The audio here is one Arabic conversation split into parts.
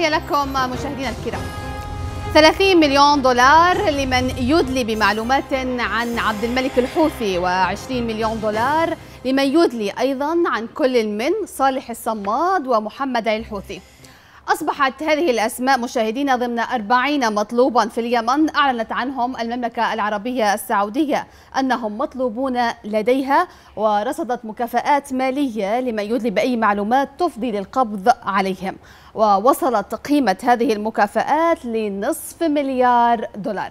تحية لكم مشاهدينا الكرام 30 مليون دولار لمن يدلي بمعلومات عن عبد الملك الحوثي و20 مليون دولار لمن يدلي أيضا عن كل من صالح الصماد ومحمد الحوثي أصبحت هذه الأسماء مشاهدين ضمن أربعين مطلوبا في اليمن أعلنت عنهم المملكة العربية السعودية أنهم مطلوبون لديها ورصدت مكافآت مالية لمن يدلي بأي معلومات تفضي للقبض عليهم ووصلت قيمة هذه المكافآت لنصف مليار دولار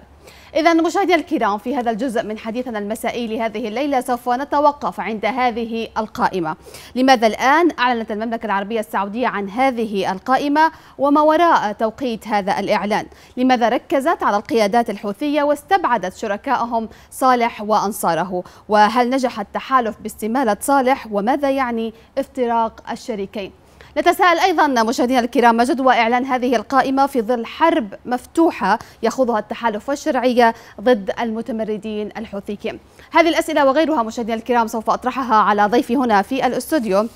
إذا مشاهدينا الكرام في هذا الجزء من حديثنا المسائي لهذه الليلة سوف نتوقف عند هذه القائمة لماذا الآن أعلنت المملكة العربية السعودية عن هذه القائمة وما وراء توقيت هذا الإعلان لماذا ركزت على القيادات الحوثية واستبعدت شركائهم صالح وأنصاره وهل نجح التحالف باستمالة صالح وماذا يعني افتراق الشريكين نتساءل أيضا مشاهدينا الكرام ما جدوى إعلان هذه القائمة في ظل حرب مفتوحة يخوضها التحالف والشرعية ضد المتمردين الحوثيين هذه الأسئلة وغيرها مشاهدينا الكرام سوف أطرحها على ضيفي هنا في الاستوديو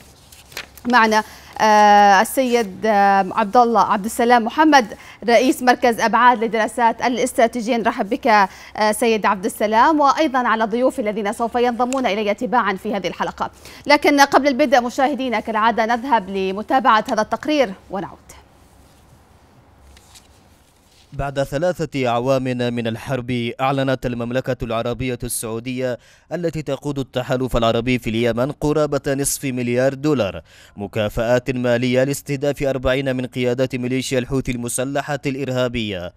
معنا آه، السيد آه، عبد الله عبد السلام محمد رئيس مركز ابعاد لدراسات الاستراتيجيه نرحب بك آه، سيد عبد السلام وايضا على ضيوفي الذين سوف ينضمون الي تباعا في هذه الحلقه لكن قبل البدء مشاهدينا كالعاده نذهب لمتابعه هذا التقرير ونعود بعد ثلاثة أعوام من الحرب أعلنت المملكة العربية السعودية التي تقود التحالف العربي في اليمن قرابة نصف مليار دولار مكافآت مالية لاستهداف أربعين من قيادات ميليشيا الحوثي المسلحة الإرهابية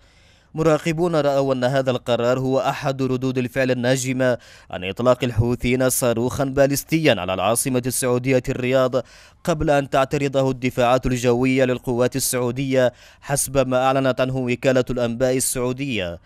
مراقبون رأوا أن هذا القرار هو أحد ردود الفعل الناجمة عن إطلاق الحوثيين صاروخا باليستيا على العاصمة السعودية الرياض قبل أن تعترضه الدفاعات الجوية للقوات السعودية حسب ما أعلنت عنه وكالة الأنباء السعودية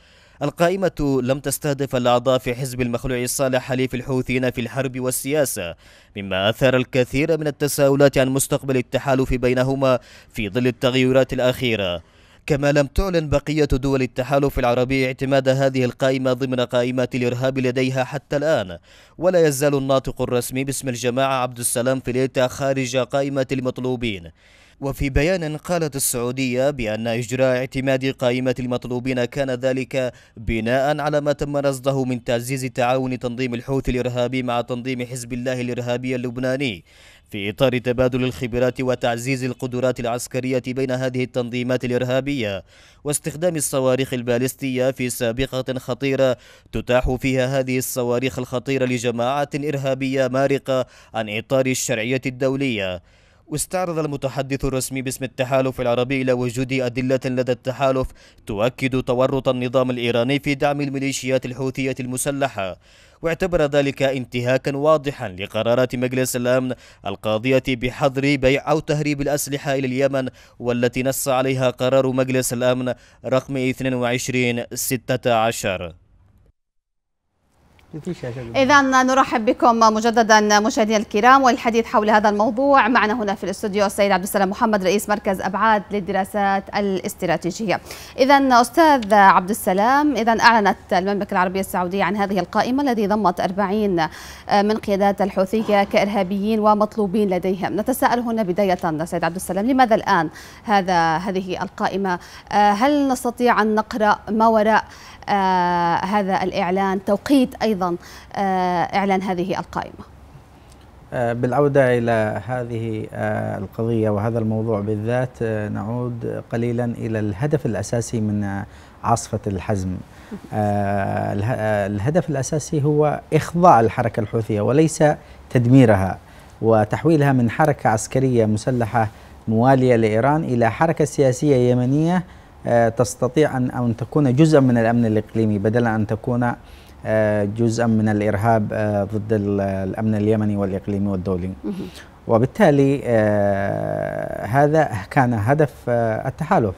القائمة لم تستهدف الأعضاء في حزب المخلوع الصالح حليف الحوثيين في الحرب والسياسة مما أثار الكثير من التساؤلات عن مستقبل التحالف بينهما في ظل التغيرات الأخيرة كما لم تعلن بقية دول التحالف العربي اعتماد هذه القائمة ضمن قائمات الإرهاب لديها حتى الآن ولا يزال الناطق الرسمي باسم الجماعة عبد السلام فليتا خارج قائمة المطلوبين وفي بيان قالت السعودية بأن إجراء اعتماد قائمة المطلوبين كان ذلك بناء على ما تم رصده من تعزيز تعاون تنظيم الحوثي الإرهابي مع تنظيم حزب الله الإرهابي اللبناني في إطار تبادل الخبرات وتعزيز القدرات العسكرية بين هذه التنظيمات الإرهابية واستخدام الصواريخ البالستية في سابقة خطيرة تتاح فيها هذه الصواريخ الخطيرة لجماعات إرهابية مارقة عن إطار الشرعية الدولية واستعرض المتحدث الرسمي باسم التحالف العربي إلى وجود أدلة لدى التحالف تؤكد تورط النظام الإيراني في دعم الميليشيات الحوثية المسلحة واعتبر ذلك انتهاكا واضحا لقرارات مجلس الأمن القاضية بحظر بيع أو تهريب الأسلحة إلى اليمن والتي نص عليها قرار مجلس الأمن رقم 22 16 إذا نرحب بكم مجددا مشاهدينا الكرام والحديث حول هذا الموضوع معنا هنا في الاستوديو السيد عبد السلام محمد رئيس مركز أبعاد للدراسات الاستراتيجية. إذا أستاذ عبد السلام إذا أعلنت المملكة العربية السعودية عن هذه القائمة التي ضمت 40 من قيادات الحوثية كإرهابيين ومطلوبين لديهم. نتساءل هنا بداية سيد عبد السلام لماذا الآن هذا هذه القائمة؟ آه، هل نستطيع أن نقرأ ما وراء آه، هذا الإعلان توقيت أيضا آه، إعلان هذه القائمة آه، بالعودة إلى هذه القضية وهذا الموضوع بالذات نعود قليلا إلى الهدف الأساسي من عاصفة الحزم الهدف الأساسي هو إخضاع الحركة الحوثية وليس تدميرها وتحويلها من حركة عسكرية مسلحة موالية لإيران إلى حركة سياسية يمنية آه، تستطيع أن, أن تكون جزءا من الأمن الإقليمي بدلا أن تكون آه، جزءا من الإرهاب آه، ضد الأمن اليمني والإقليمي والدولي وبالتالي هذا كان هدف التحالف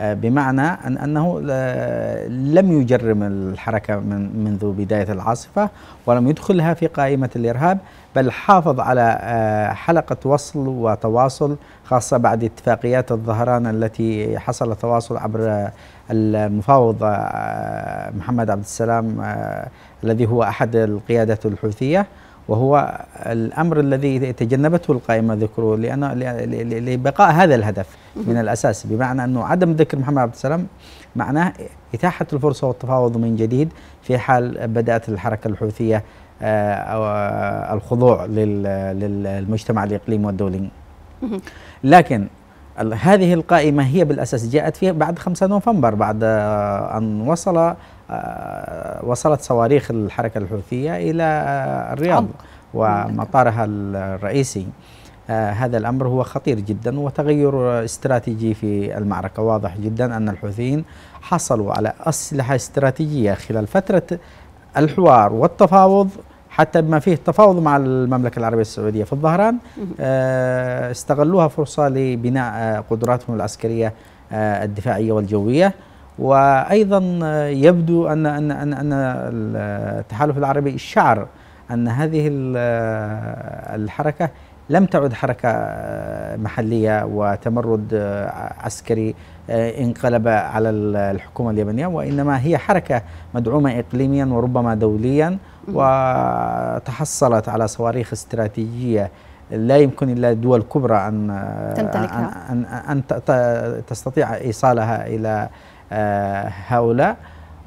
آه، بمعنى أن أنه لم يجرم الحركة من منذ بداية العاصفة ولم يدخلها في قائمة الإرهاب بل حافظ على آه، حلقة وصل وتواصل خاصة بعد اتفاقيات الظهران التي حصل تواصل عبر آه، المفاوض محمد عبد السلام الذي هو أحد القيادات الحوثية وهو الامر الذي تجنبته القائمه ذكره لان لبقاء هذا الهدف من الاساس بمعنى انه عدم ذكر محمد عبد السلام معناه اتاحه الفرصه والتفاوض من جديد في حال بدات الحركه الحوثيه آه، الخضوع للمجتمع الاقليمي والدولي لكن هذه القائمة هي بالأساس جاءت فيها بعد 5 نوفمبر بعد آه، أن وصل آه، وصلت صواريخ الحركة الحوثية إلى آه، الرياض ومطارها الرئيسي هذا الأمر هو خطير جدا وتغير استراتيجي في المعركة واضح جدا أن الحوثيين حصلوا على أسلحة استراتيجية خلال فترة الحوار والتفاوض حتى بما فيه التفاوض مع المملكة العربية السعودية في الظهران آه، استغلوها فرصة لبناء آه، قدراتهم العسكرية آه، الدفاعية والجوية وأيضا يبدو أن أن أن أن التحالف العربي شعر أن هذه الحركة لم تعد حركة محلية وتمرد عسكري انقلب على الحكومة اليمنية وإنما هي حركة مدعومة إقليميا وربما دوليا وتحصلت على صواريخ استراتيجية لا يمكن الا دول كبرى ان تمتلكها ان ان, أن تستطيع ايصالها الى آه، هؤلاء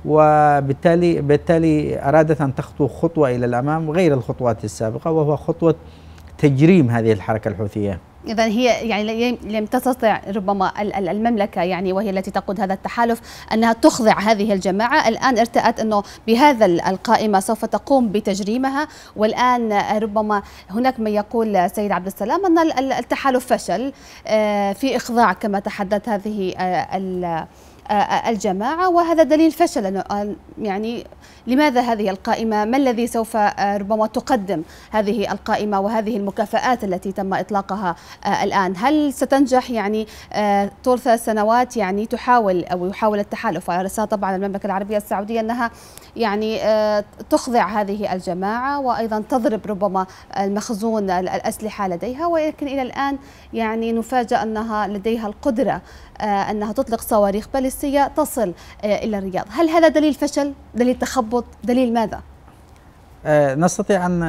وبالتالي بالتالي ارادت ان تخطو خطوه الى الامام غير الخطوات السابقه وهو خطوه تجريم هذه الحركه الحوثيه. إذا هي يعني لم تستطع ربما المملكة يعني وهي التي تقود هذا التحالف أنها تخضع هذه الجماعة الآن ارتأت أنه بهذا القائمة سوف تقوم بتجريمها والآن ربما هناك من يقول سيد عبد السلام أن التحالف فشل آه، في إخضاع كما تحدث هذه آه، آه، آه، الجماعة وهذا دليل فشل يعني لماذا هذه القائمة ما الذي سوف آه، ربما تقدم هذه القائمة وهذه المكافآت التي تم إطلاقها الآن هل ستنجح يعني ثلاث سنوات يعني تحاول أو يحاول التحالف ورسالة طبعا المملكة العربية السعودية أنها يعني تخضع هذه الجماعة وأيضا تضرب ربما المخزون الأسلحة لديها ولكن إلى الآن يعني نفاجأ أنها لديها القدرة آه، أنها تطلق صواريخ باليستية تصل آه، إلى الرياض هل هذا دليل فشل؟ دليل تخبط؟ دليل ماذا؟ آه، نستطيع أن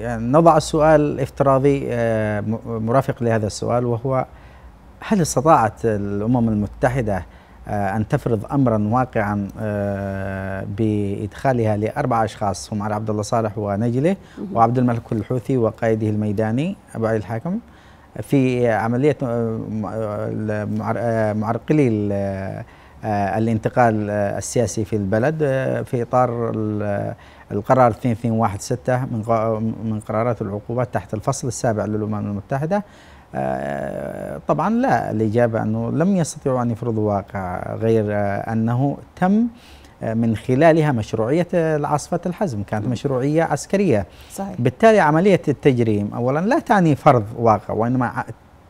يعني نضع السؤال افتراضي مرافق لهذا السؤال وهو هل استطاعت الأمم المتحدة أن تفرض أمرا واقعا بإدخالها لأربع أشخاص هم على عبد الله صالح ونجله وعبد الملك الحوثي وقائده الميداني أبو علي الحاكم في عمليه معرقلي آه، الانتقال السياسي في البلد آه، في اطار القرار 2216 من من قرارات العقوبات تحت الفصل السابع للامم المتحده آه، طبعا لا الاجابه انه لم يستطيعوا ان يفرضوا واقع غير انه تم من خلالها مشروعية العاصفة الحزم كانت مشروعية عسكرية صحيح. بالتالي عملية التجريم أولا لا تعني فرض واقع وإنما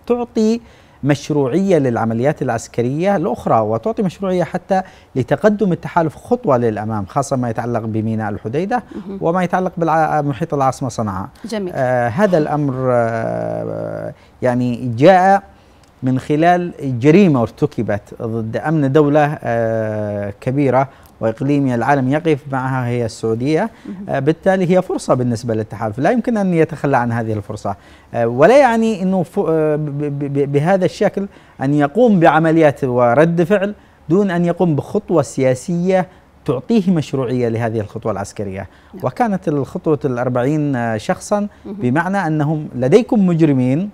تعطي مشروعية للعمليات العسكرية الأخرى وتعطي مشروعية حتى لتقدم التحالف خطوة للأمام خاصة ما يتعلق بميناء الحديدة وما يتعلق بمحيط العاصمة صنعاء جميل. آه هذا الأمر آه يعني جاء من خلال جريمة ارتكبت ضد أمن دولة آه كبيرة واقليم العالم يقف معها هي السعوديه آه، بالتالي هي فرصه بالنسبه للتحالف لا يمكن ان يتخلى عن هذه الفرصه آه، ولا يعني انه آه، بهذا الشكل ان يقوم بعمليات ورد فعل دون ان يقوم بخطوه سياسيه تعطيه مشروعية لهذه الخطوة العسكرية نعم. وكانت الخطوة الأربعين شخصا بمعنى أنهم لديكم مجرمين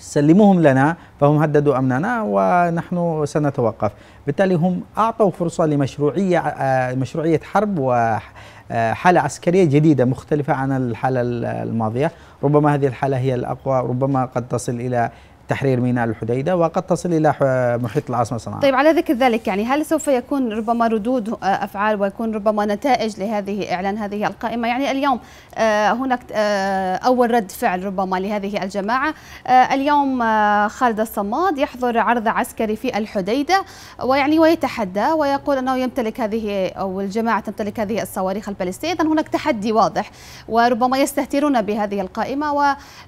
سلموهم لنا فهم هددوا أمننا ونحن سنتوقف بالتالي هم أعطوا فرصة لمشروعية آه، مشروعية حرب وحالة آه، عسكرية جديدة مختلفة عن الحالة الماضية ربما هذه الحالة هي الأقوى ربما قد تصل إلى تحرير ميناء الحديدة وقد تصل إلى محيط العاصمة صنعاء طيب على ذكر ذلك يعني هل سوف يكون ربما ردود أفعال ويكون ربما نتائج لهذه إعلان هذه القائمة يعني اليوم آه، هناك آه، أول رد فعل ربما لهذه الجماعة آه، اليوم خالد الصماد يحضر عرض عسكري في الحديدة ويعني ويتحدى ويقول أنه يمتلك هذه أو الجماعة تمتلك هذه الصواريخ البالستية إذا هناك تحدي واضح وربما يستهترون بهذه القائمة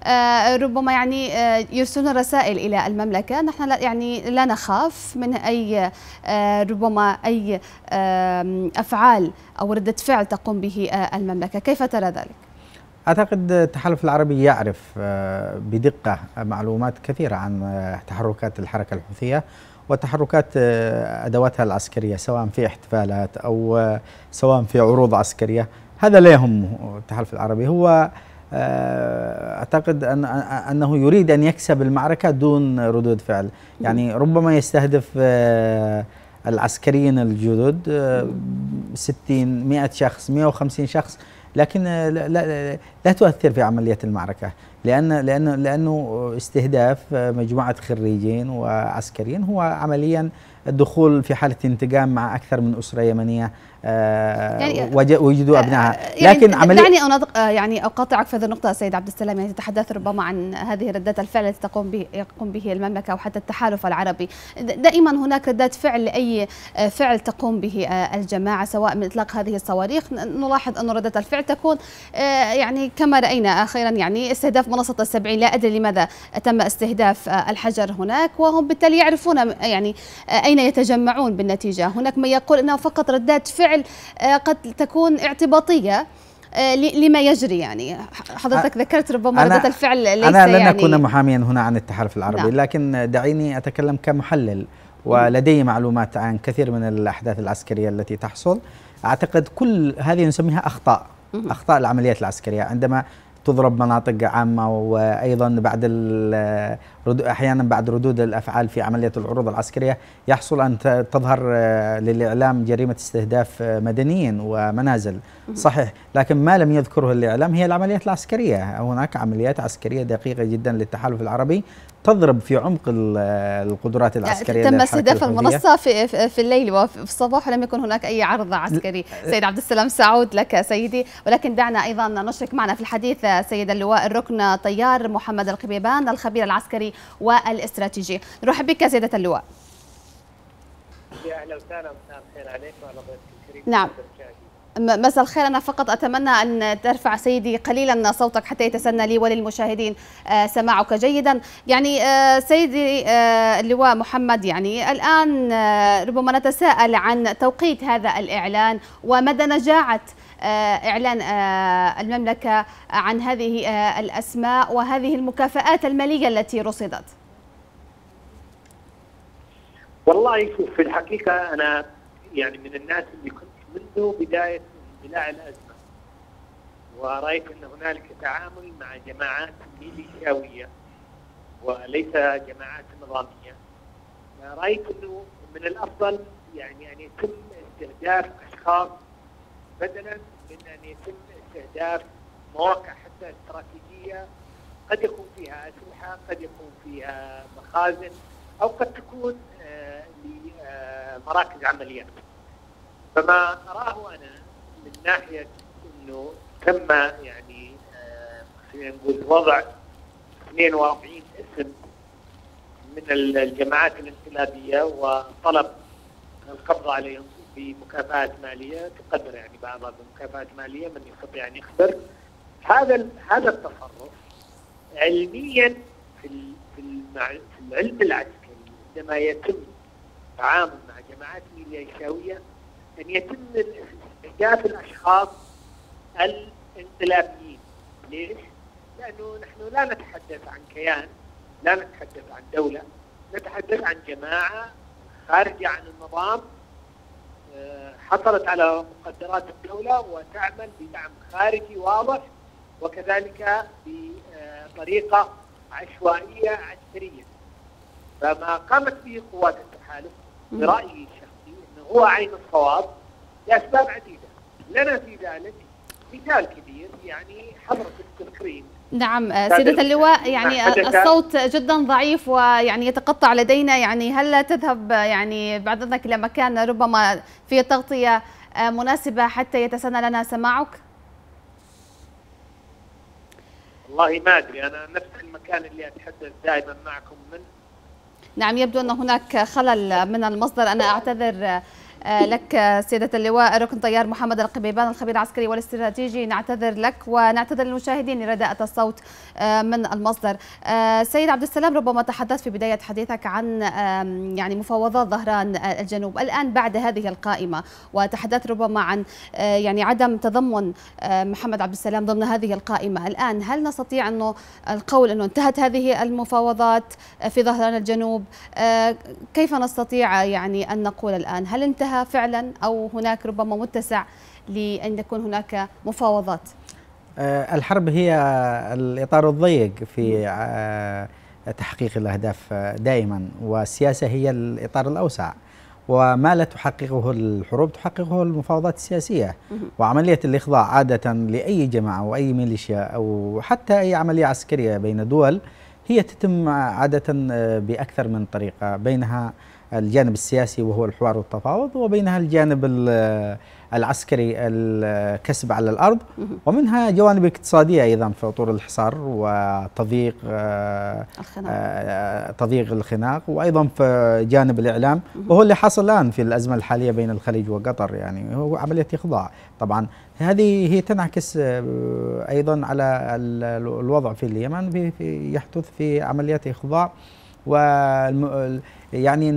وربما يعني يرسلون رسائل الرسائل إلى المملكة نحن لا يعني لا نخاف من أي آه، ربما أي أفعال أو ردة فعل تقوم به آه، المملكة كيف ترى ذلك؟ أعتقد التحالف العربي يعرف آه، بدقة معلومات كثيرة عن تحركات الحركة الحوثية وتحركات أدواتها العسكرية سواء في احتفالات أو سواء في عروض عسكرية هذا لا يهمه التحالف العربي هو آه، اعتقد ان انه يريد ان يكسب المعركه دون ردود فعل يعني ربما يستهدف آه، العسكريين الجدد 60 آه، 100 شخص 150 شخص لكن لا, لا, لا تؤثر في عمليه المعركه لان لان لانه استهداف مجموعه خريجين وعسكريين هو عمليا الدخول في حاله انتقام مع اكثر من اسره يمنيه آه، يعني ويجدوا آه، ابنائها آه، يعني لكن عمليه دعني أنا يعني اقاطعك في هذه النقطه سيد عبد السلام يعني تتحدث ربما عن هذه ردات الفعل التي تقوم به يقوم به المملكه وحتى التحالف العربي دائما هناك ردات فعل لاي فعل تقوم به الجماعه سواء من اطلاق هذه الصواريخ نلاحظ ان رده الفعل تكون يعني كما راينا اخيرا يعني استهداف منصه السبعين لا ادري لماذا تم استهداف الحجر هناك وهم بالتالي يعرفون يعني اين يتجمعون بالنتيجه هناك من يقول انها فقط ردات فعل بالفعل آه، قد تكون اعتباطيه آه، لما يجري يعني حضرتك ذكرت ربما ردة الفعل ليس أنا لن يعني أكون محاميا هنا عن التحالف العربي نعم. لكن دعيني أتكلم كمحلل ولدي معلومات عن كثير من الأحداث العسكرية التي تحصل أعتقد كل هذه نسميها أخطاء أخطاء العمليات العسكرية عندما تضرب مناطق عامة وأيضا بعد أحيانا بعد ردود الأفعال في عملية العروض العسكرية يحصل أن تظهر آه، للإعلام جريمة استهداف آه، مدنيين ومنازل صحيح لكن ما لم يذكره الإعلام هي العمليات العسكرية هناك عمليات عسكرية دقيقة جدا للتحالف العربي تضرب في عمق القدرات العسكرية تم استهداف المنصة في, في الليل وفي الصباح ولم يكن هناك أي عرض عسكري سيد عبد السلام سعود لك سيدي ولكن دعنا أيضا نشرك معنا في الحديث سيد اللواء الركن طيار محمد القبيبان الخبير العسكري والاستراتيجي نرحب بك سيدة اللواء يا أهلا وسهلا مساء الخير عليك وعلى ضيفك الكريم نعم مساء الخير أنا فقط أتمنى أن ترفع سيدي قليلا صوتك حتى يتسنى لي وللمشاهدين آه، سماعك جيدا يعني آه، سيدي آه، اللواء محمد يعني الآن ربما نتساءل عن توقيت هذا الإعلان ومدى نجاعة إعلان المملكة عن هذه الأسماء وهذه المكافآت المالية التي رصدت والله في الحقيقة أنا يعني من الناس اللي كنت منذ بداية اندلاع الأزمة ورأيت أن هنالك تعامل مع جماعات ميليشياوية وليس جماعات نظامية رأيت أنه من الأفضل يعني أن يتم استهداف أشخاص بدلا من أن يتم استهداف مواقع حتى استراتيجية قد يكون فيها أسلحة قد يكون فيها مخازن أو قد تكون آه، لمراكز عمليات فما أراه أنا من ناحية أنه تم يعني آه، خلينا نقول وضع 42 اسم من الجماعات الانقلابية وطلب القبض عليهم بمكافآت مالية تقدر يعني بعضها بمكافآت مالية من يستطيع أن يخبر هذا هذا التصرف علميا في في العلم العسكري عندما يتم التعامل مع جماعات ميليشياوية ان يتم استهداف الاشخاص الانقلابيين ليش؟ لانه نحن لا نتحدث عن كيان لا نتحدث عن دوله نتحدث عن جماعه خارجه عن النظام آه، حصلت على مقدرات الدولة وتعمل بدعم خارجي واضح وكذلك بطريقة عشوائية عسكرية فما قامت به قوات التحالف برأيي هو عين الصواب لاسباب عديده لنا في ذلك مثال كبير يعني حضره التكريم نعم آه، سيدة اللواء يعني آه، الصوت جدا ضعيف ويعني يتقطع لدينا يعني هل لا تذهب آه، يعني بعد ذلك الى مكان ربما في تغطية مناسبة حتى يتسنى لنا سماعك؟ والله ما ادري انا نفس المكان اللي اتحدث دائما معكم منه نعم يبدو أن هناك خلل من المصدر أنا أعتذر آه، لك سيادة اللواء ركن طيار محمد القبيبان الخبير العسكري والاستراتيجي نعتذر لك ونعتذر للمشاهدين لرداءة الصوت آه، من المصدر آه، سيد عبد السلام ربما تحدثت في بداية حديثك عن يعني مفاوضات ظهران الجنوب الآن بعد هذه القائمة وتحدثت ربما عن يعني عدم تضمن محمد عبد السلام ضمن هذه القائمة الآن هل نستطيع أنه القول أنه انتهت هذه المفاوضات في ظهران الجنوب كيف نستطيع يعني أن نقول الآن هل انتهت لها فعلا أو هناك ربما متسع لأن يكون هناك مفاوضات آه، الحرب هي الإطار الضيق في آه، تحقيق الأهداف دائما والسياسة هي الإطار الأوسع وما لا تحققه الحروب تحققه المفاوضات السياسية وعملية الإخضاع عادة لأي جماعة وأي ميليشيا أو حتى أي عملية عسكرية بين دول هي تتم عادة آه، بأكثر من طريقة بينها الجانب السياسي وهو الحوار والتفاوض وبينها الجانب العسكري الكسب على الارض ومنها جوانب اقتصاديه ايضا في اطور الحصار وتضييق آه، الخناق آه، تضييق الخناق وايضا في جانب الاعلام وهو اللي حصل الان في الازمه الحاليه بين الخليج وقطر يعني هو عمليه اخضاع طبعا هذه هي تنعكس آه، ايضا على الوضع في اليمن في يحدث في عمليات اخضاع و يعني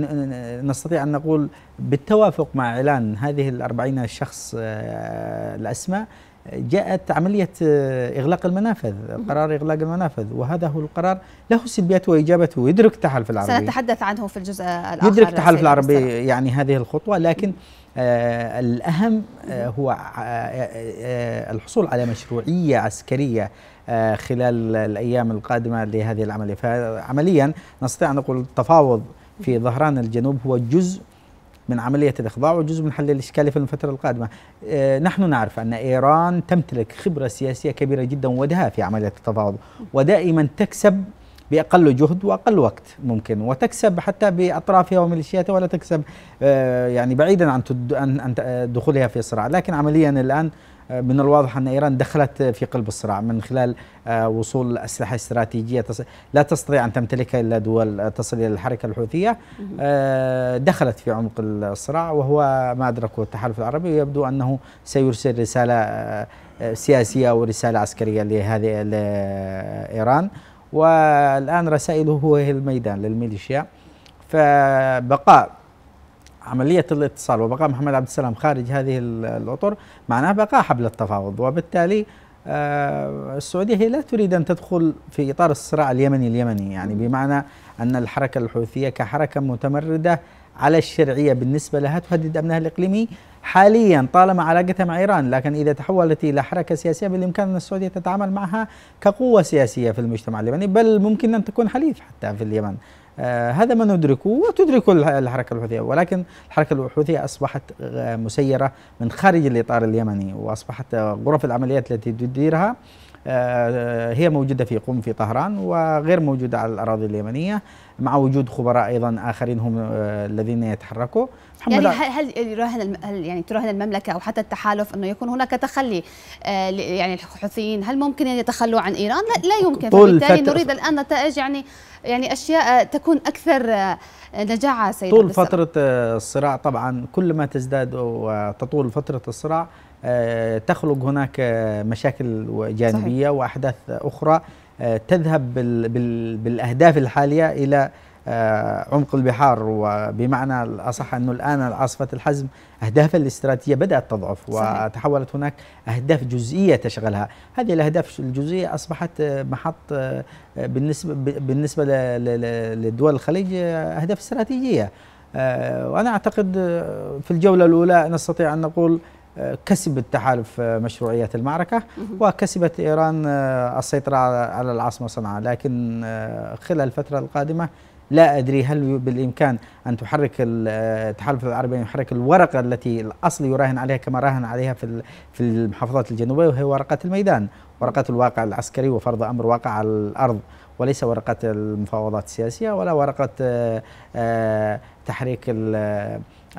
نستطيع أن نقول بالتوافق مع إعلان هذه الأربعين شخص آه، الأسماء جاءت عملية آه، إغلاق المنافذ قرار إغلاق المنافذ وهذا هو القرار له سلبياته وإجابته يدرك تحالف العربي سنتحدث عنه في الجزء الآخر يدرك تحالف العربي يعني هذه الخطوة لكن آه الأهم آه هو آه, آه، الحصول على مشروعية عسكرية خلال الأيام القادمة لهذه العملية فعمليا نستطيع أن نقول التفاوض في ظهران الجنوب هو جزء من عملية الإخضاع وجزء من حل الإشكالية في الفترة القادمة آه نحن نعرف أن إيران تمتلك خبرة سياسية كبيرة جدا ودها في عملية التفاوض ودائما تكسب بأقل جهد وأقل وقت ممكن وتكسب حتى بأطرافها وميليشياتها ولا تكسب آه يعني بعيدا عن دخولها في صراع لكن عمليا الآن آه، من الواضح أن إيران دخلت في قلب الصراع من خلال آه، وصول أسلحة استراتيجية لا تستطيع أن تمتلكها إلا دول تصل إلى الحركة الحوثية آه، دخلت في عمق الصراع وهو ما أدركه التحالف العربي ويبدو أنه سيرسل رسالة سياسية ورسالة عسكرية لهذه لإيران والآن رسائله هو الميدان للميليشيا فبقاء عملية الاتصال وبقاء محمد عبد السلام خارج هذه الأطر معناه بقاء حبل التفاوض وبالتالي آه، السعودية هي لا تريد أن تدخل في إطار الصراع اليمني اليمني يعني بمعنى أن الحركة الحوثية كحركة متمردة على الشرعية بالنسبة لها تهدد أمنها الإقليمي حاليا طالما علاقتها مع إيران لكن إذا تحولت إلى حركة سياسية بالإمكان أن السعودية تتعامل معها كقوة سياسية في المجتمع اليمني بل ممكن أن تكون حليف حتى في اليمن آه، هذا ما ندركه وتدركه الحركة الحوثية ولكن الحركة الحوثية أصبحت مسيرة من خارج الإطار اليمني وأصبحت غرف العمليات التي تديرها آه، هي موجودة في قم في طهران وغير موجودة على الأراضي اليمنية مع وجود خبراء أيضا آخرين هم آه، الذين يتحركوا يعني هل يراهن هل يعني تراهن المملكة أو حتى التحالف أنه يكون هناك تخلي يعني الحوثيين هل ممكن أن يتخلوا عن إيران؟ لا, لا يمكن فبالتالي نريد الآن نتائج يعني يعني اشياء تكون اكثر نجاعه سيد طول فتره الصراع طبعا كل ما تزداد وتطول فتره الصراع آه، تخلق هناك مشاكل جانبيه صحيح. واحداث اخرى آه، تذهب بالاهداف الحاليه الى آه، عمق البحار وبمعنى الأصح أنه الآن عاصفة الحزم أهدافها الاستراتيجية بدأت تضعف وتحولت هناك أهداف جزئية تشغلها هذه الأهداف الجزئية أصبحت محط آه، بالنسبة, بالنسبة للدول الخليج آه، أهداف استراتيجية وأنا أعتقد في الجولة الأولى نستطيع أن نقول كسب التحالف مشروعية المعركة وكسبت إيران السيطرة على العاصمة صنعاء لكن خلال الفترة القادمة لا أدري هل بالإمكان أن تحرك التحالف العربي أن يحرك الورقة التي الأصل يراهن عليها كما راهن عليها في في المحافظات الجنوبية وهي ورقة الميدان ورقة الواقع العسكري وفرض أمر واقع على الأرض وليس ورقة المفاوضات السياسية ولا ورقة آه، آه، تحريك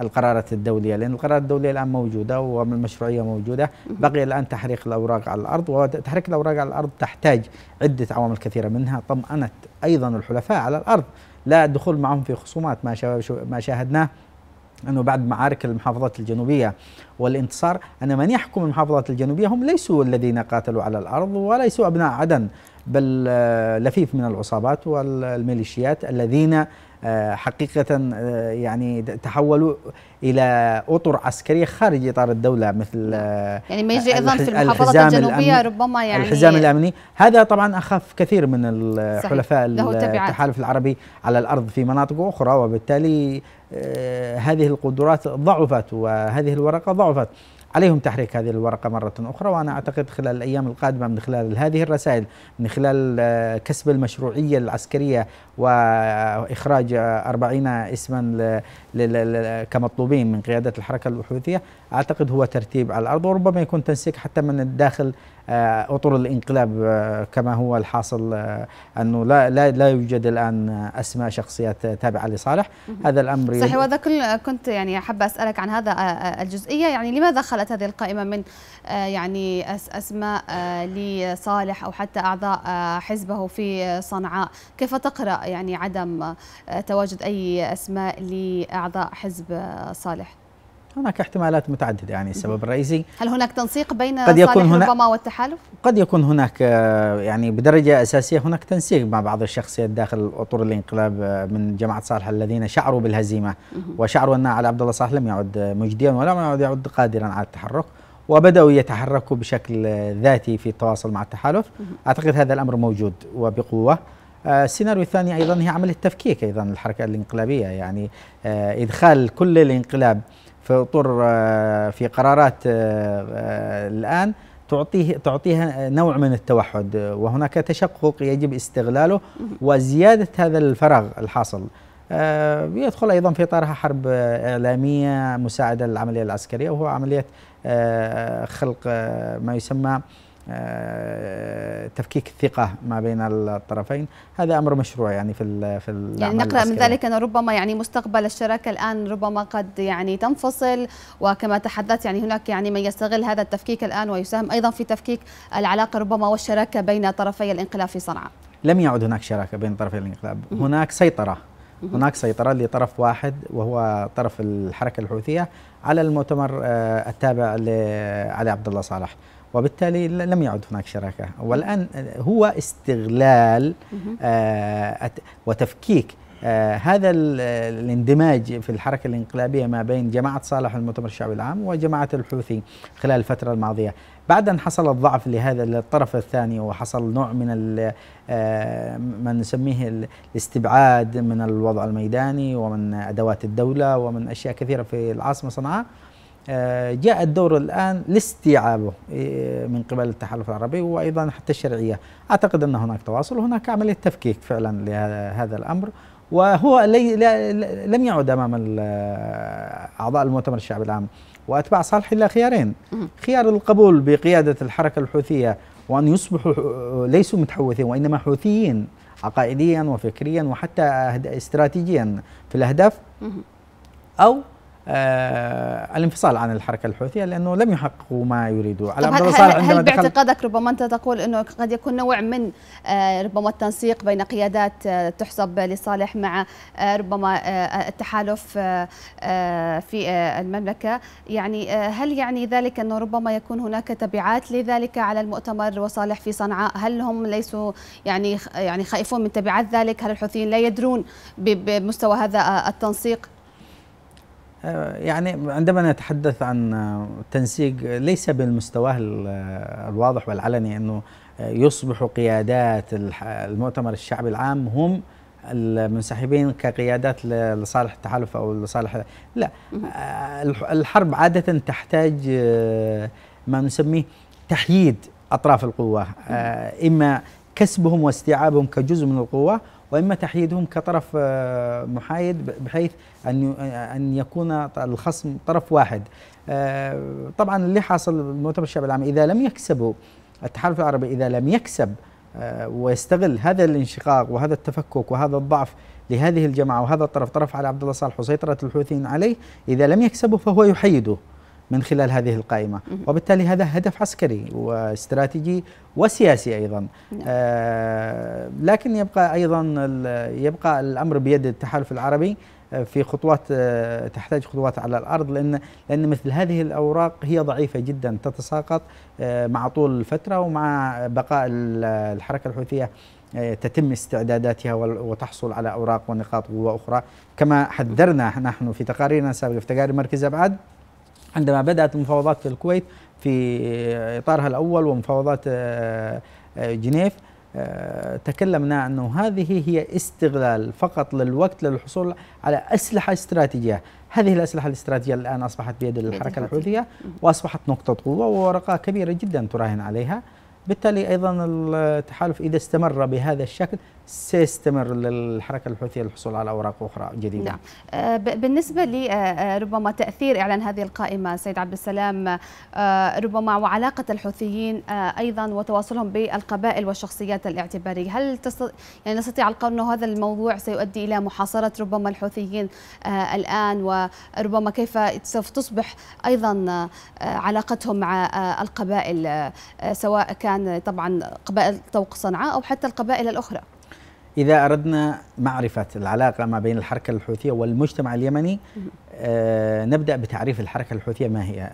القرارات الدوليه لان القرارات الدوليه الان موجوده والمشروعيه موجوده بقي الان تحريق الاوراق على الارض وتحريق الاوراق على الارض تحتاج عده عوامل كثيره منها طمانه ايضا الحلفاء على الارض لا دخول معهم في خصومات ما ما شاهدناه انه بعد معارك المحافظات الجنوبيه والانتصار ان من يحكم المحافظات الجنوبيه هم ليسوا الذين قاتلوا على الارض وليسوا ابناء عدن بل آه، لفيف من العصابات والميليشيات الذين آه، حقيقة آه، يعني تحولوا إلى أطر عسكرية خارج إطار الدولة مثل نعم. آه، يعني ما يجري أيضا في المحافظة الجنوبية ربما يعني الحزام الأمني هذا طبعا أخف كثير من الحلفاء التحالف العربي على الأرض في مناطق أخرى وبالتالي هذه القدرات ضعفت وهذه الورقة ضعفت عليهم تحريك هذه الورقة مرة أخرى وأنا أعتقد خلال الأيام القادمة من خلال هذه الرسائل من خلال آه، كسب المشروعية العسكرية وإخراج آه، أربعين اسما كمطلوبين من قيادة الحركة الوحوثية أعتقد هو ترتيب على الأرض وربما يكون تنسيق حتى من الداخل آه، اطر الانقلاب آه، كما هو الحاصل آه، انه لا لا لا يوجد الان اسماء شخصيات تابعه لصالح هذا الامر صحيح وهذا كل كنت يعني حابه اسالك عن هذا الجزئيه يعني لماذا خلت هذه القائمه من يعني اسماء لصالح او حتى اعضاء حزبه في صنعاء كيف تقرا يعني عدم تواجد اي اسماء لاعضاء حزب صالح هناك احتمالات متعدده يعني السبب الرئيسي هل هناك تنسيق بين قد يكون هناك ربما والتحالف؟ قد يكون هناك آه، يعني بدرجه اساسيه هناك تنسيق مع بعض الشخصيات داخل اطر الانقلاب آه، من جماعه صالح الذين شعروا بالهزيمه وشعروا ان علي عبد الله صالح لم يعد مجديا ولا يعد قادرا على التحرك وبدأوا يتحركوا بشكل ذاتي في التواصل مع التحالف أعتقد هذا الأمر موجود وبقوة آه، السيناريو الثاني أيضا هي عملية تفكيك أيضا الحركة الانقلابية يعني إدخال كل الانقلاب في آه، في قرارات آه، آه، الان تعطيه تعطيها نوع من التوحد وهناك تشقق يجب استغلاله وزياده هذا الفراغ الحاصل يدخل ايضا في اطارها حرب اعلاميه مساعده للعمليه العسكريه وهو عمليه خلق ما يسمى آه، تفكيك الثقه ما بين الطرفين هذا امر مشروع يعني في في يعني نقرا من ذلك ان ربما يعني مستقبل الشراكه الان ربما قد يعني تنفصل وكما تحدثت يعني هناك يعني من يستغل هذا التفكيك الان ويساهم ايضا في تفكيك العلاقه ربما والشراكه بين طرفي الانقلاب في صنعاء لم يعد هناك شراكه بين طرفي الانقلاب هناك سيطره هناك سيطرة لطرف واحد وهو طرف الحركة الحوثية على المؤتمر آه، التابع لعلي عبد الله صالح وبالتالي لم يعد هناك شراكة والآن هو استغلال آه وتفكيك آه هذا الاندماج في الحركة الانقلابية ما بين جماعة صالح المؤتمر الشعبي العام وجماعة الحوثي خلال الفترة الماضية بعد أن حصل الضعف لهذا الطرف الثاني وحصل نوع من آه، ما نسميه الاستبعاد من الوضع الميداني ومن أدوات الدولة ومن أشياء كثيرة في العاصمة صنعاء آه، جاء الدور الآن لاستيعابه إيه، من قبل التحالف العربي وأيضا حتى الشرعية أعتقد أن هناك تواصل وهناك عملية تفكيك فعلا لهذا الأمر وهو لي لم يعد أمام أعضاء المؤتمر الشعبي العام وأتباع صالح إلا خيارين خيار القبول بقيادة الحركة الحوثية وأن يصبحوا ليسوا متحوثين وإنما حوثيين عقائديا وفكريا وحتى استراتيجيا في الأهداف أو آه، الانفصال عن الحركة الحوثية لأنه لم يحققوا ما يريدوا على هل, هل, هل باعتقادك ربما أنت تقول أنه قد يكون نوع من آه، ربما التنسيق بين قيادات آه، تحسب لصالح مع ربما التحالف في المملكة يعني هل يعني ذلك أنه ربما يكون هناك تبعات لذلك على المؤتمر وصالح في صنعاء هل هم ليسوا يعني يعني خائفون من تبعات ذلك هل الحوثيين لا يدرون بمستوى هذا التنسيق يعني عندما نتحدث عن تنسيق ليس بالمستوى الواضح والعلني انه يصبح قيادات المؤتمر الشعبي العام هم المنسحبين كقيادات لصالح التحالف او لصالح لا الحرب عاده تحتاج آه، ما نسميه تحييد اطراف القوه آه، اما كسبهم واستيعابهم كجزء من القوه واما تحييدهم كطرف آه، محايد بحيث ان ان يكون الخصم طرف واحد. آه، طبعا اللي حاصل المؤتمر الشعب العام اذا لم يكسبه التحالف العربي اذا لم يكسب آه، ويستغل هذا الانشقاق وهذا التفكك وهذا الضعف لهذه الجماعه وهذا الطرف طرف على عبد الله صالح وسيطره الحوثيين عليه اذا لم يكسبه فهو يحيده من خلال هذه القائمة وبالتالي هذا هدف عسكري واستراتيجي وسياسي أيضا نعم. آه لكن يبقى أيضا يبقى الأمر بيد التحالف العربي آه، في خطوات آه، تحتاج خطوات على الارض لان لان مثل هذه الاوراق هي ضعيفه جدا تتساقط آه، مع طول الفتره ومع بقاء الحركه الحوثيه تتم استعداداتها وتحصل على اوراق ونقاط قوه اخرى كما حذرنا نحن في تقاريرنا السابقه في تقارير مركز ابعاد عندما بدأت المفاوضات في الكويت في إطارها الأول ومفاوضات آه، آه، جنيف آه، تكلمنا أنه هذه هي استغلال فقط للوقت للحصول على أسلحة استراتيجية هذه الأسلحة الاستراتيجية الآن أصبحت بيد الحركة الحوثية وأصبحت نقطة قوة وورقة كبيرة جدا تراهن عليها بالتالي أيضا التحالف إذا استمر بهذا الشكل سيستمر للحركة الحوثية للحصول على أوراق أخرى جديدة نعم. آه، بالنسبة لربما آه، آه، تأثير إعلان هذه القائمة سيد عبد السلام ربما وعلاقة الحوثيين أيضا وتواصلهم بالقبائل والشخصيات الاعتبارية هل تست... يعني نستطيع القول أن هذا الموضوع سيؤدي إلى محاصرة ربما الحوثيين الآن وربما كيف سوف تصبح أيضا علاقتهم مع القبائل سواء كان طبعا قبائل طوق صنعاء أو حتى القبائل الأخرى إذا أردنا معرفة العلاقة ما بين الحركة الحوثية والمجتمع اليمني آه نبدأ بتعريف الحركة الحوثية ما هي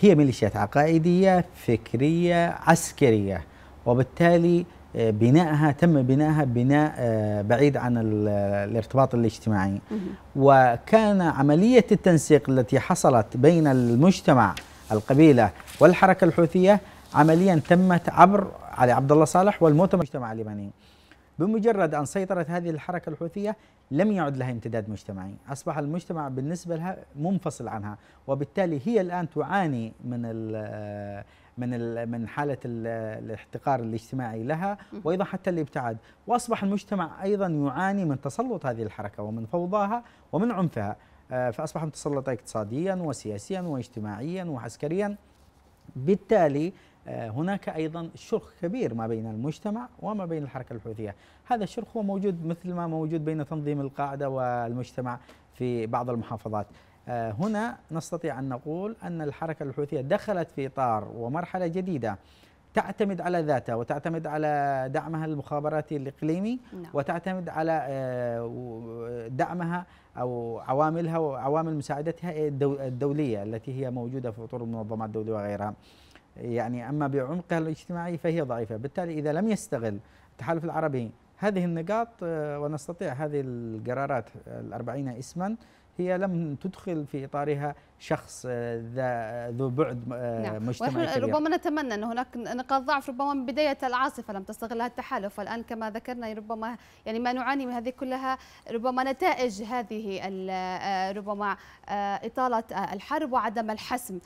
هي ميليشيات عقائدية فكرية عسكرية وبالتالي آه، بناءها بنائها تم بنائها بناء آه، بعيد عن الارتباط الاجتماعي وكان عملية التنسيق التي حصلت بين المجتمع القبيلة والحركة الحوثية عمليا تمت عبر علي عبد الله صالح والمؤتمر المجتمع اليمني بمجرد أن سيطرت هذه الحركة الحوثية لم يعد لها امتداد مجتمعي أصبح المجتمع بالنسبة لها منفصل عنها وبالتالي هي الآن تعاني من الـ من الـ من حاله الاحتقار الاجتماعي لها وايضا حتى الابتعاد، واصبح المجتمع ايضا يعاني من تسلط هذه الحركه ومن فوضاها ومن عنفها، آه، فاصبح متسلطه اقتصاديا وسياسيا واجتماعيا وعسكريا. بالتالي آه، هناك أيضا شرخ كبير ما بين المجتمع وما بين الحركة الحوثية هذا الشرخ هو موجود مثل ما موجود بين تنظيم القاعدة والمجتمع في بعض المحافظات آه، هنا نستطيع أن نقول أن الحركة الحوثية دخلت في إطار ومرحلة جديدة تعتمد على ذاتها وتعتمد على دعمها المخابراتي الإقليمي نعم. وتعتمد على آه، دعمها أو عواملها وعوامل مساعدتها الدولية التي هي موجودة في اطار المنظمات الدولية وغيرها يعني أما بعمقها الاجتماعي فهي ضعيفة بالتالي إذا لم يستغل التحالف العربي هذه النقاط آه، ونستطيع هذه القرارات الأربعين اسما هي لم تدخل في إطارها شخص آه، ذا ذو بعد آه، نعم. مجتمعي نعم. ربما نتمنى ان هناك نقاط ضعف ربما من بدايه العاصفه لم تستغلها التحالف والان كما ذكرنا يعني ربما يعني ما نعاني من هذه كلها ربما نتائج هذه آه، ربما اطاله الحرب وعدم الحسم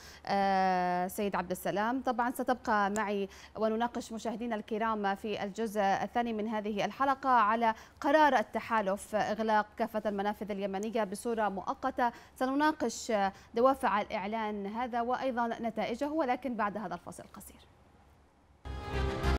سيد عبد السلام طبعا ستبقى معي ونناقش مشاهدينا الكرام في الجزء الثاني من هذه الحلقه على قرار التحالف اغلاق كافه المنافذ اليمنيه بصوره مؤقته سنناقش دوام توافع الإعلان هذا وأيضا نتائجه ولكن بعد هذا الفصل القصير